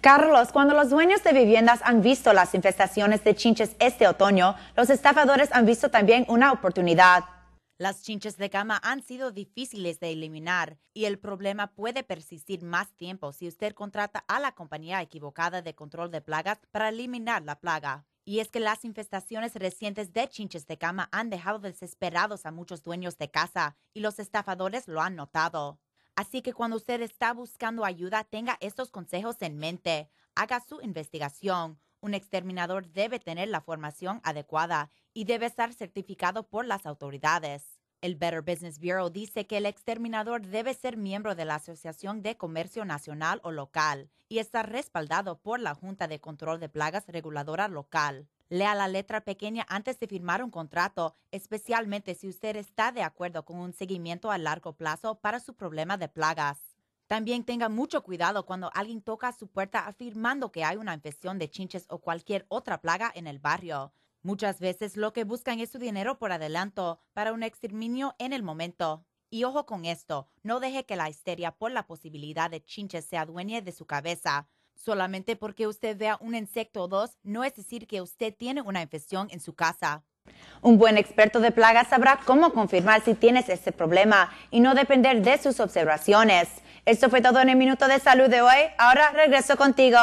Carlos, cuando los dueños de viviendas han visto las infestaciones de chinches este otoño, los estafadores han visto también una oportunidad. Las chinches de cama han sido difíciles de eliminar y el problema puede persistir más tiempo si usted contrata a la compañía equivocada de control de plagas para eliminar la plaga. Y es que las infestaciones recientes de chinches de cama han dejado desesperados a muchos dueños de casa y los estafadores lo han notado. Así que cuando usted está buscando ayuda, tenga estos consejos en mente. Haga su investigación. Un exterminador debe tener la formación adecuada y debe estar certificado por las autoridades. El Better Business Bureau dice que el exterminador debe ser miembro de la Asociación de Comercio Nacional o Local y está respaldado por la Junta de Control de Plagas Reguladora Local. Lea la letra pequeña antes de firmar un contrato, especialmente si usted está de acuerdo con un seguimiento a largo plazo para su problema de plagas. También tenga mucho cuidado cuando alguien toca su puerta afirmando que hay una infección de chinches o cualquier otra plaga en el barrio. Muchas veces lo que buscan es su dinero por adelanto para un exterminio en el momento. Y ojo con esto, no deje que la histeria por la posibilidad de chinches se adueñe de su cabeza. Solamente porque usted vea un insecto o dos no es decir que usted tiene una infección en su casa. Un buen experto de plagas sabrá cómo confirmar si tienes ese problema y no depender de sus observaciones. Esto fue todo en el Minuto de Salud de hoy. Ahora regreso contigo.